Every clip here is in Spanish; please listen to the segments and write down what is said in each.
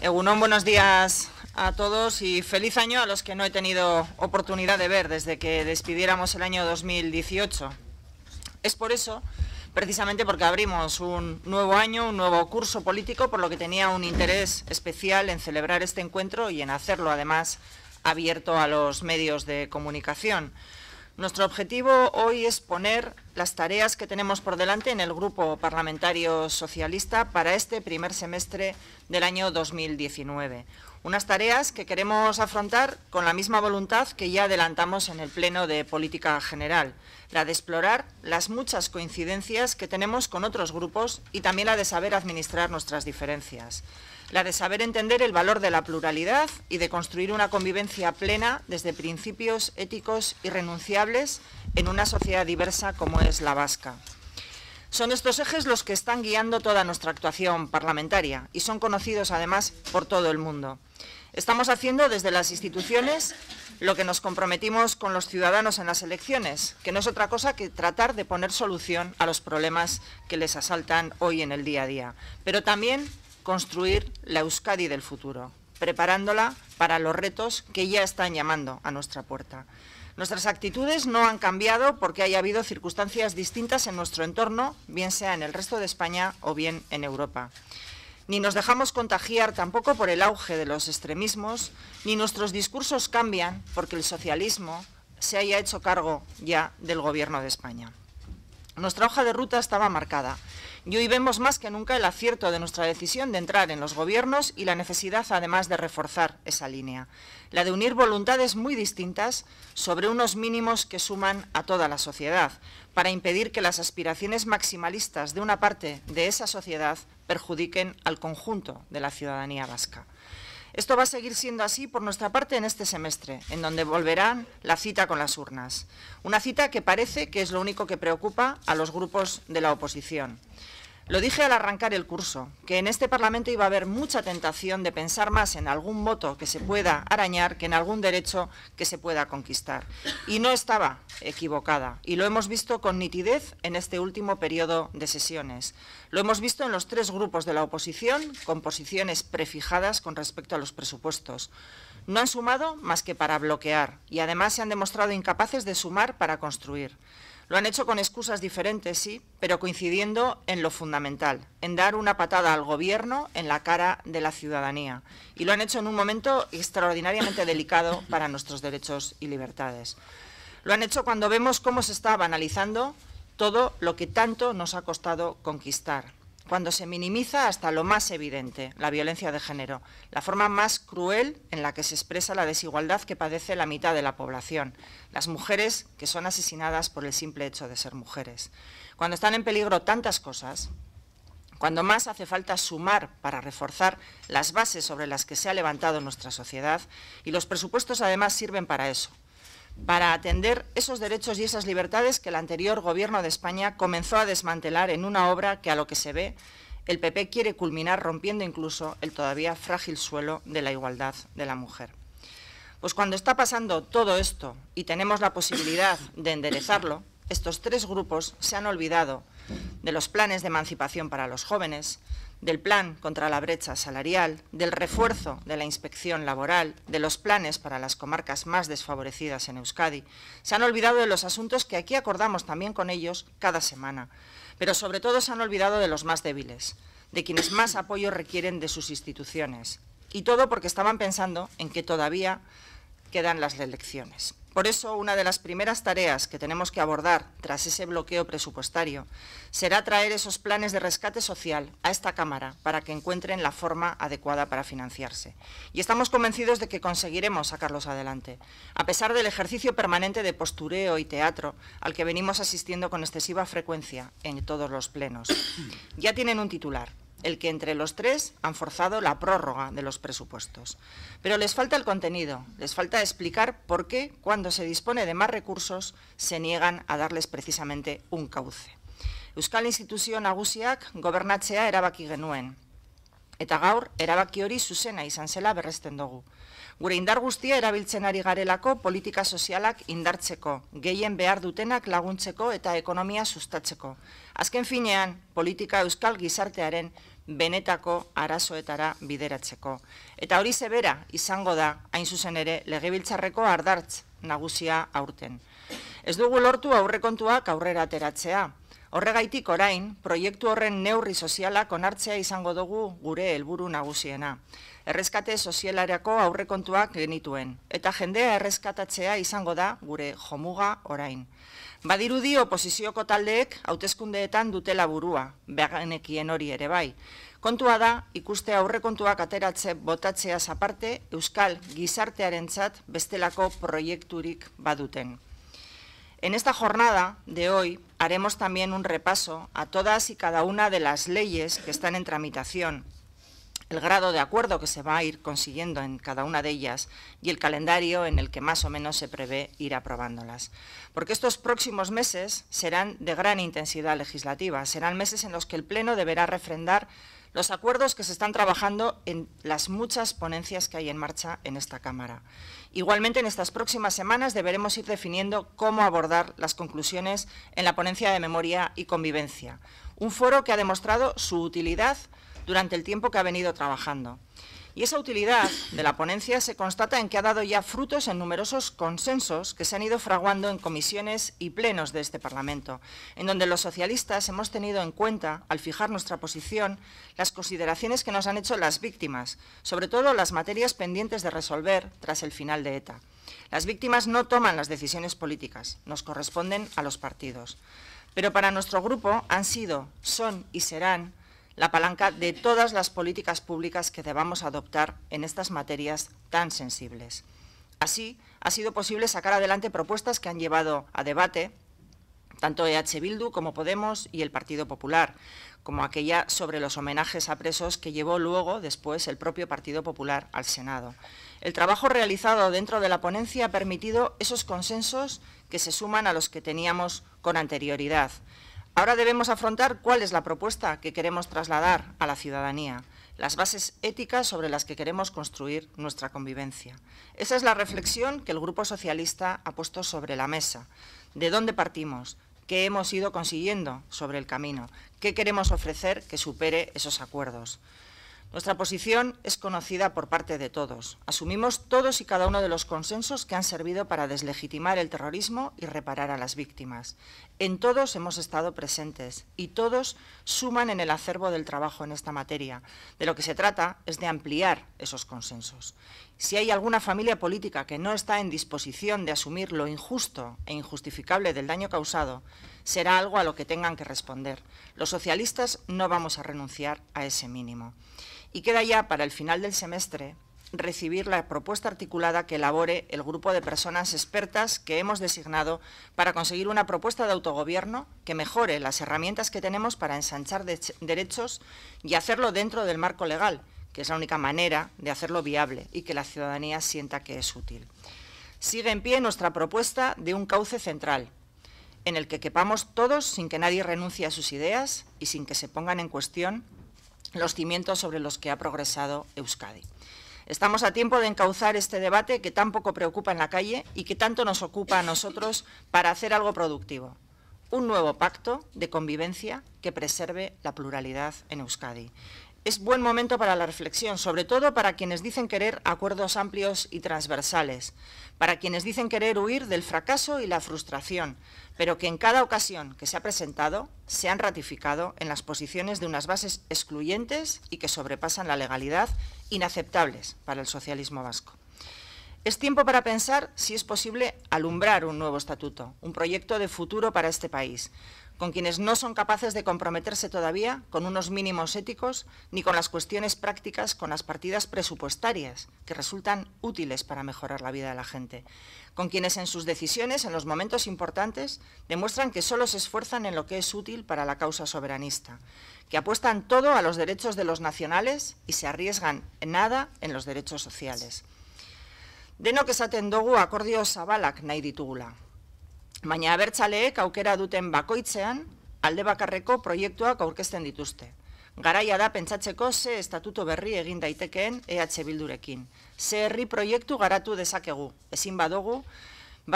Egunon, buenos días a todos y feliz año a los que no he tenido oportunidad de ver desde que despidiéramos el año 2018. Es por eso, precisamente porque abrimos un nuevo año, un nuevo curso político, por lo que tenía un interés especial en celebrar este encuentro y en hacerlo además abierto a los medios de comunicación. Nuestro objetivo hoy es poner las tareas que tenemos por delante en el Grupo Parlamentario Socialista para este primer semestre del año 2019. Unas tareas que queremos afrontar con la misma voluntad que ya adelantamos en el Pleno de Política General, la de explorar las muchas coincidencias que tenemos con otros grupos y también la de saber administrar nuestras diferencias, la de saber entender el valor de la pluralidad y de construir una convivencia plena desde principios éticos irrenunciables en una sociedad diversa como es la vasca. Son estos ejes los que están guiando toda nuestra actuación parlamentaria y son conocidos además por todo el mundo. Estamos haciendo desde las instituciones lo que nos comprometimos con los ciudadanos en las elecciones, que no es otra cosa que tratar de poner solución a los problemas que les asaltan hoy en el día a día, pero también construir la Euskadi del futuro, preparándola para los retos que ya están llamando a nuestra puerta. Nuestras actitudes no han cambiado porque haya habido circunstancias distintas en nuestro entorno, bien sea en el resto de España o bien en Europa. Ni nos dejamos contagiar tampoco por el auge de los extremismos, ni nuestros discursos cambian porque el socialismo se haya hecho cargo ya del Gobierno de España. Nuestra hoja de ruta estaba marcada. Y hoy vemos más que nunca el acierto de nuestra decisión de entrar en los gobiernos y la necesidad además de reforzar esa línea, la de unir voluntades muy distintas sobre unos mínimos que suman a toda la sociedad, para impedir que las aspiraciones maximalistas de una parte de esa sociedad perjudiquen al conjunto de la ciudadanía vasca. Esto va a seguir siendo así por nuestra parte en este semestre, en donde volverán la cita con las urnas. Una cita que parece que es lo único que preocupa a los grupos de la oposición. Lo dije al arrancar el curso, que en este Parlamento iba a haber mucha tentación de pensar más en algún voto que se pueda arañar que en algún derecho que se pueda conquistar. Y no estaba equivocada. Y lo hemos visto con nitidez en este último periodo de sesiones. Lo hemos visto en los tres grupos de la oposición, con posiciones prefijadas con respecto a los presupuestos. No han sumado más que para bloquear y además se han demostrado incapaces de sumar para construir. Lo han hecho con excusas diferentes, sí, pero coincidiendo en lo fundamental, en dar una patada al Gobierno en la cara de la ciudadanía. Y lo han hecho en un momento extraordinariamente delicado para nuestros derechos y libertades. Lo han hecho cuando vemos cómo se está banalizando todo lo que tanto nos ha costado conquistar, cuando se minimiza hasta lo más evidente, la violencia de género, la forma más cruel en la que se expresa la desigualdad que padece la mitad de la población, las mujeres que son asesinadas por el simple hecho de ser mujeres. Cuando están en peligro tantas cosas, cuando más hace falta sumar para reforzar las bases sobre las que se ha levantado nuestra sociedad, y los presupuestos además sirven para eso, para atender esos derechos y esas libertades que el anterior Gobierno de España comenzó a desmantelar en una obra que, a lo que se ve, el PP quiere culminar rompiendo incluso el todavía frágil suelo de la igualdad de la mujer. Pues cuando está pasando todo esto y tenemos la posibilidad de enderezarlo, estos tres grupos se han olvidado de los planes de emancipación para los jóvenes, del plan contra la brecha salarial, del refuerzo de la inspección laboral, de los planes para las comarcas más desfavorecidas en Euskadi. Se han olvidado de los asuntos que aquí acordamos también con ellos cada semana, pero sobre todo se han olvidado de los más débiles, de quienes más apoyo requieren de sus instituciones. Y todo porque estaban pensando en que todavía quedan las elecciones. Por eso, una de las primeras tareas que tenemos que abordar tras ese bloqueo presupuestario será traer esos planes de rescate social a esta Cámara para que encuentren la forma adecuada para financiarse. Y estamos convencidos de que conseguiremos sacarlos adelante, a pesar del ejercicio permanente de postureo y teatro al que venimos asistiendo con excesiva frecuencia en todos los plenos. Ya tienen un titular, el que entre los tres han forzado la prórroga de los presupuestos. Pero les falta el contenido, les falta explicar por qué, cuando se dispone de más recursos, se niegan a darles precisamente un cauce. Euskal Institución Agusiak gobernatzea erabaki genuen, eta gaur erabaki hori zuzena izan zela berresten dugu. Gure indar guztia erabiltzen ari garelako politika sozialak indartzeko, gehien behar dutenak laguntzeko eta ekonomia sustatzeko. Azken finean, politika euskal gizartearen benetako arazoetara bideratzeko. Eta hori zebera izango da, hain zuzen ere, legebiltzarreko ardartz nagusia aurten. Ez dugu lortu aurrekontuak aurrera ateratzea, Horregaitik orain, proiektu horren neurri sozialak onartzea izango dugu gure helburu nagusiena. Errezkate sozialarako aurrekontuak genituen, eta jendea errezkatatzea izango da gure jomuga orain. Badirudi oposizioko taldeek hautezkundeetan dutela burua, beganekien hori ere bai. Kontua da, ikuste aurrekontuak ateratze botatzea zaparte, Euskal gizartearentzat bestelako proiekturik baduten. En esta jornada de hoy haremos también un repaso a todas y cada una de las leyes que están en tramitación, el grado de acuerdo que se va a ir consiguiendo en cada una de ellas y el calendario en el que más o menos se prevé ir aprobándolas. Porque estos próximos meses serán de gran intensidad legislativa, serán meses en los que el Pleno deberá refrendar los acuerdos que se están trabajando en las muchas ponencias que hay en marcha en esta Cámara. Igualmente, en estas próximas semanas deberemos ir definiendo cómo abordar las conclusiones en la ponencia de memoria y convivencia, un foro que ha demostrado su utilidad durante el tiempo que ha venido trabajando. Y esa utilidad de la ponencia se constata en que ha dado ya frutos en numerosos consensos que se han ido fraguando en comisiones y plenos de este Parlamento, en donde los socialistas hemos tenido en cuenta, al fijar nuestra posición, las consideraciones que nos han hecho las víctimas, sobre todo las materias pendientes de resolver tras el final de ETA. Las víctimas no toman las decisiones políticas, nos corresponden a los partidos. Pero para nuestro grupo han sido, son y serán la palanca de todas las políticas públicas que debamos adoptar en estas materias tan sensibles. Así, ha sido posible sacar adelante propuestas que han llevado a debate tanto EH Bildu como Podemos y el Partido Popular, como aquella sobre los homenajes a presos que llevó luego, después, el propio Partido Popular al Senado. El trabajo realizado dentro de la ponencia ha permitido esos consensos que se suman a los que teníamos con anterioridad. Ahora debemos afrontar cuál es la propuesta que queremos trasladar a la ciudadanía, las bases éticas sobre las que queremos construir nuestra convivencia. Esa es la reflexión que el Grupo Socialista ha puesto sobre la mesa. ¿De dónde partimos? ¿Qué hemos ido consiguiendo sobre el camino? ¿Qué queremos ofrecer que supere esos acuerdos? Nuestra posición es conocida por parte de todos. Asumimos todos y cada uno de los consensos que han servido para deslegitimar el terrorismo y reparar a las víctimas. En todos hemos estado presentes y todos suman en el acervo del trabajo en esta materia. De lo que se trata es de ampliar esos consensos. Si hay alguna familia política que no está en disposición de asumir lo injusto e injustificable del daño causado, será algo a lo que tengan que responder. Los socialistas no vamos a renunciar a ese mínimo y queda ya para el final del semestre recibir la propuesta articulada que elabore el grupo de personas expertas que hemos designado para conseguir una propuesta de autogobierno que mejore las herramientas que tenemos para ensanchar derechos y hacerlo dentro del marco legal, que es la única manera de hacerlo viable y que la ciudadanía sienta que es útil. Sigue en pie nuestra propuesta de un cauce central, en el que quepamos todos sin que nadie renuncie a sus ideas y sin que se pongan en cuestión los cimientos sobre los que ha progresado Euskadi. Estamos a tiempo de encauzar este debate que tan poco preocupa en la calle y que tanto nos ocupa a nosotros para hacer algo productivo. Un nuevo pacto de convivencia que preserve la pluralidad en Euskadi. Es buen momento para la reflexión, sobre todo para quienes dicen querer acuerdos amplios y transversales, para quienes dicen querer huir del fracaso y la frustración, pero que en cada ocasión que se ha presentado se han ratificado en las posiciones de unas bases excluyentes y que sobrepasan la legalidad, inaceptables para el socialismo vasco. Es tiempo para pensar si es posible alumbrar un nuevo estatuto, un proyecto de futuro para este país, con quienes no son capaces de comprometerse todavía con unos mínimos éticos ni con las cuestiones prácticas con las partidas presupuestarias que resultan útiles para mejorar la vida de la gente, con quienes en sus decisiones, en los momentos importantes, demuestran que solo se esfuerzan en lo que es útil para la causa soberanista, que apuestan todo a los derechos de los nacionales y se arriesgan nada en los derechos sociales. Denok esaten dugu akordio zabalak nahi ditugula. Baina abertzaleek aukera duten bakoitzean alde bakarreko proiektuak aurkezten dituzte. Garaia da pentsatzeko ze estatuto berri egin daitekeen EH Bildurekin. Ze herri proiektu garatu dezakegu, ezin badugu,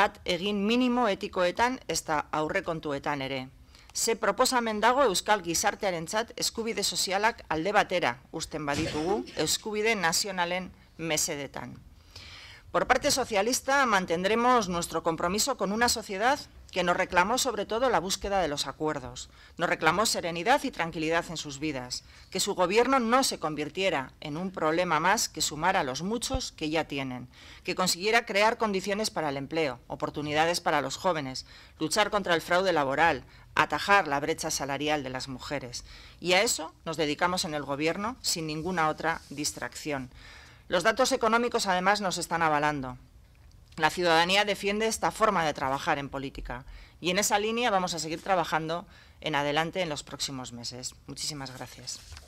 bat egin minimo etikoetan ez da aurrekontuetan ere. Ze proposamen dago euskal gizartearen txat eskubide sozialak alde batera usten baditugu, eskubide nazionalen mesedetan. Por parte socialista mantendremos nuestro compromiso con una sociedad que nos reclamó sobre todo la búsqueda de los acuerdos, nos reclamó serenidad y tranquilidad en sus vidas, que su gobierno no se convirtiera en un problema más que sumara a los muchos que ya tienen, que consiguiera crear condiciones para el empleo, oportunidades para los jóvenes, luchar contra el fraude laboral, atajar la brecha salarial de las mujeres. Y a eso nos dedicamos en el Gobierno sin ninguna otra distracción. Los datos económicos, además, nos están avalando. La ciudadanía defiende esta forma de trabajar en política y en esa línea vamos a seguir trabajando en adelante en los próximos meses. Muchísimas gracias.